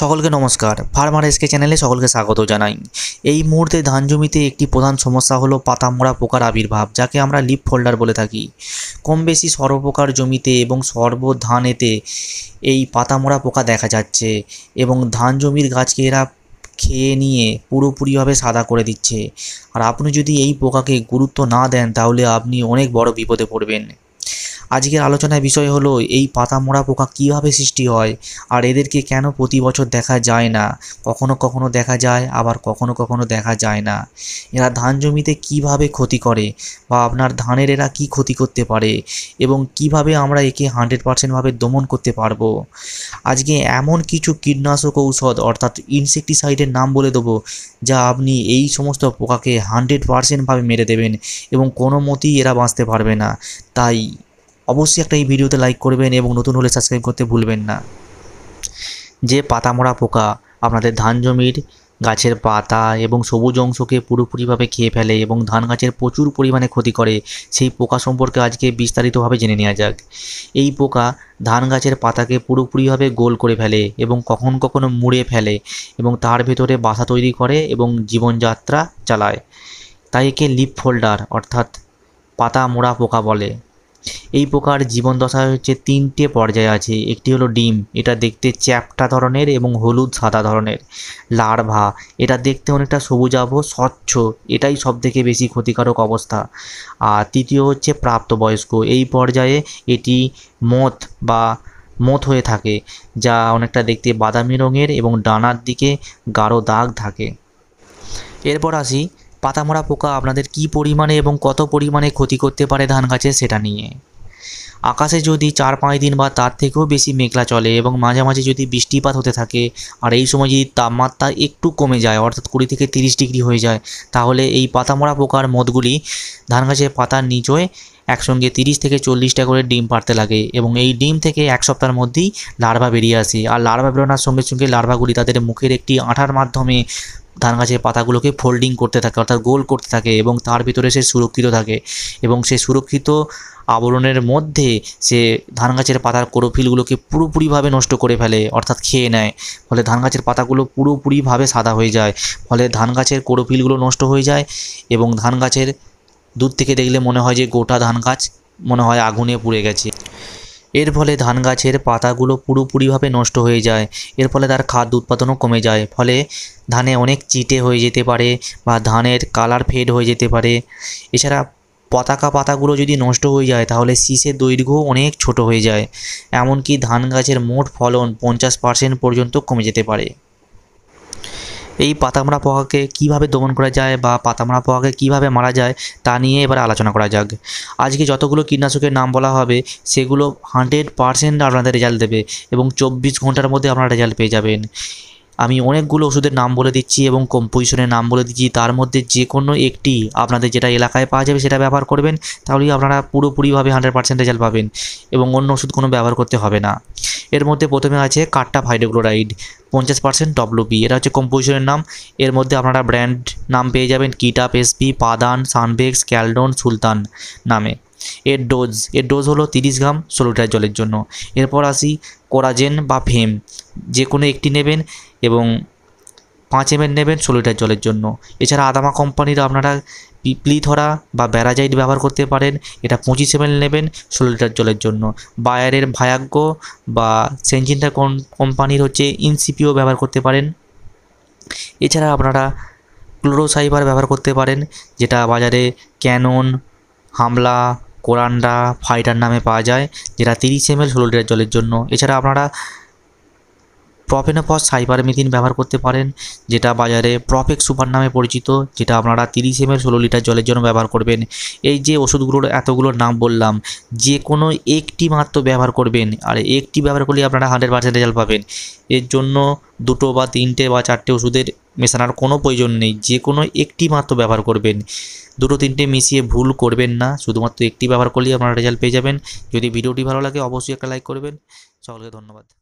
সকলকে নমস্কার farmer SK চ্যানেলে সকলকে স্বাগত জানাই এই মুহূর্তে ধান জমিতে একটি প্রধান সমস্যা হলো পাতা মোড়া পোকার আবির্ভাব যাকে আমরা লিপ ফোল্ডার বলে থাকি কম বেশি সর্বপ্রকার জমিতে এবং সর্ব ধানেতে এই পাতা মোড়া পোকা দেখা যাচ্ছে এবং ধান জমির গাছকে এরা খেয়ে নিয়ে পুরোপুরিভাবে সাদা করে দিচ্ছে আর আপনি যদি এই পোকাকে গুরুত্ব না দেন তাহলে আপনি অনেক বড় বিপদে পড়বেন আজকের আলোচনার বিষয় হলো এই পাতা মোড়া পোকা কীভাবে সৃষ্টি হয় আর এদেরকে কেন প্রতি বছর দেখা যায় না কখনো কখনো দেখা যায় আবার কখনো কখনো দেখা যায় না এরা ধান জমিতে কিভাবে ক্ষতি করে বা আপনার ধানের এরা কি ক্ষতি করতে পারে এবং কিভাবে আমরা একে হান্ড্রেড পার্সেন্টভাবে দমন করতে পারবো আজকে এমন কিছু কীটনাশক ঔষধ অর্থাৎ ইনসেকটিসাইডের নাম বলে দেবো যা আপনি এই সমস্ত পোকাকে হান্ড্রেড পার্সেন্টভাবে মেরে দেবেন এবং কোনো মতেই এরা বাঁচতে পারবে না তাই অবশ্যই একটা এই ভিডিওতে লাইক করবেন এবং নতুন হলে সাবস্ক্রাইব করতে ভুলবেন না যে পাতামরা পোকা আপনাদের ধান জমির গাছের পাতা এবং সবুজ অংশকে পুরোপুরিভাবে খেয়ে ফেলে এবং ধান গাছের প্রচুর পরিমাণে ক্ষতি করে সেই পোকা সম্পর্কে আজকে বিস্তারিতভাবে জেনে নেওয়া যাক এই পোকা ধান গাছের পাতাকে পুরোপুরিভাবে গোল করে ফেলে এবং কখন কখনো মুড়ে ফেলে এবং তার ভেতরে বাসা তৈরি করে এবং জীবনযাত্রা চালায় তাই একে লিপ ফোল্ডার অর্থাৎ পাতা মোড়া পোকা বলে এই প্রকার জীবন দশায় হচ্ছে তিনটে পর্যায় আছে একটি হলো ডিম এটা দেখতে চ্যাপটা ধরনের এবং হলুদ সাদা ধরনের লার্ভা এটা দেখতে অনেকটা সবুজাভ স্বচ্ছ এটাই সব থেকে বেশি ক্ষতিকারক অবস্থা আর তৃতীয় হচ্ছে প্রাপ্তবয়স্ক এই পর্যায়ে এটি মথ বা মত হয়ে থাকে যা অনেকটা দেখতে বাদামি রঙের এবং ডানার দিকে গাঢ় দাগ থাকে এরপর আসি পাতামরা পোকা আপনাদের কি পরিমাণে এবং কত পরিমাণে ক্ষতি করতে পারে ধান গাছে সেটা নিয়ে আকাশে যদি চার পাঁচ দিন বা তার থেকেও বেশি মেঘলা চলে এবং মাঝে মাঝে যদি বৃষ্টিপাত হতে থাকে আর এই সময় যদি তাপমাত্রা একটু কমে যায় অর্থাৎ কুড়ি থেকে তিরিশ ডিগ্রি হয়ে যায় তাহলে এই পাতামরা পোকার মদগুলি ধান গাছের পাতার নিচয় একসঙ্গে তিরিশ থেকে চল্লিশটা করে ডিম পাড়তে লাগে এবং এই ডিম থেকে এক সপ্তাহের মধ্যেই লার্ভা বেরিয়ে আসে আর লার্ভা বেরোনোর সঙ্গে সঙ্গে লার্ভাগুলি তাদের মুখের একটি আঠার মাধ্যমে ধান গাছের পাতাগুলোকে ফোল্ডিং করতে থাকে অর্থাৎ গোল করতে থাকে এবং তার ভিতরে সে সুরক্ষিত থাকে এবং সে সুরক্ষিত আবরণের মধ্যে সে ধান গাছের পাতার কোরোফিলগুলোকে পুরোপুরিভাবে নষ্ট করে ফেলে অর্থাৎ খেয়ে নেয় ফলে ধান গাছের পাতাগুলো পুরোপুরিভাবে সাদা হয়ে যায় ফলে ধান গাছের কোরোফিলগুলো নষ্ট হয়ে যায় এবং ধান গাছের দূর থেকে দেখলে মনে হয় যে গোটা ধান গাছ মনে হয় আগুনে পুড়ে গেছে এর ফলে ধান গাছের পাতাগুলো পুরোপুরিভাবে নষ্ট হয়ে যায় এর ফলে তার খাদ্য উৎপাদনও কমে যায় ফলে ধানে অনেক চিটে হয়ে যেতে পারে বা ধানের কালার ফেড হয়ে যেতে পারে এছাড়া পতাকা পাতাগুলো যদি নষ্ট হয়ে যায় তাহলে শীষের দৈর্ঘ্য অনেক ছোট হয়ে যায় এমনকি ধান গাছের মোট ফলন পঞ্চাশ পার্সেন্ট পর্যন্ত কমে যেতে পারে এই পাতামরা পোকাকে কিভাবে দমন করা যায় বা পাতামরা পোকাকে কিভাবে মারা যায় তা নিয়ে এবার আলোচনা করা যাক আজকে যতগুলো কীটনাশকের নাম বলা হবে সেগুলো হান্ড্রেড পারসেন্ট আপনাদের রেজাল্ট দেবে এবং চব্বিশ ঘন্টার মধ্যে আপনারা রেজাল্ট পেয়ে যাবেন আমি অনেকগুলো ওষুধের নাম বলে দিচ্ছি এবং কম্পোজিশনের নাম বলে দিচ্ছি তার মধ্যে যে কোনো একটি আপনাদের যেটা এলাকায় পাওয়া যাবে সেটা ব্যবহার করবেন তাহলেই আপনারা পুরোপুরিভাবে হান্ড্রেড পার্সেন্ট রেজাল্ট পাবেন এবং অন্য ওষুধ কোনো ব্যবহার করতে হবে না এর মধ্যে প্রথমে আছে কাট্টা হাইড্রোক্লোরাইড পঞ্চাশ পার্সেন্ট ডব্লুপি এটা হচ্ছে কম্পোজিশনের নাম এর মধ্যে আপনারা ব্র্যান্ড নাম পেয়ে যাবেন কিটাপ এসপি পাদান সানবেক্স ক্যালডন সুলতান নামে এর ডোজ এর ডোজ হলো তিরিশ গ্রাম ষোলো লিটার জলের জন্য এরপর আসি কোরাজেন বা ফেম যে কোনো একটি নেবেন এবং পাঁচ এম নেবেন ষোলো লিটার জলের জন্য এছাড়া আদামা কোম্পানির আপনারা পিপলি ধরা বা ব্যারাজাইট ব্যবহার করতে পারেন এটা পঁচিশ এম নেবেন ষোলো লিটার জলের জন্য বায়ারের ভায়াগ্য বা সেঞ্জিনটা কোম্পানির হচ্ছে ইনসিপিও ব্যবহার করতে পারেন এছাড়া আপনারা ক্লোরোসাইবার ব্যবহার করতে পারেন যেটা বাজারে ক্যানন হামলা কোরান্ডা ফাইটার নামে পাওয়া যায় যেটা তিরিশ এম এল ষোলো লিটার জলের জন্য এছাড়া আপনারা সাইবার মিথিন ব্যবহার করতে পারেন যেটা বাজারে প্রফেক সুপার নামে পরিচিত যেটা আপনারা তিরিশ এম ষোলো লিটার জলের জন্য ব্যবহার করবেন এই যে ওষুধগুলোর এতগুলোর নাম বললাম যে কোনো একটি মাত্র ব্যবহার করবেন আর একটি ব্যবহার করলে আপনারা হান্ড্রেড পার্সেন্ট রেজাল্ট পাবেন এর জন্য দুটো বা তিনটে বা চারটে ওষুধের মেশানোর কোনো প্রয়োজন নেই যে কোনো একটি মাত্র ব্যবহার করবেন দুটো তিনটে মিশিয়ে ভুল করবেন না শুধুমাত্র একটি ব্যবহার করলেই আপনারা রেজাল্ট পেয়ে যাবেন যদি ভিডিওটি ভালো লাগে অবশ্যই একটা লাইক করবেন সকলকে ধন্যবাদ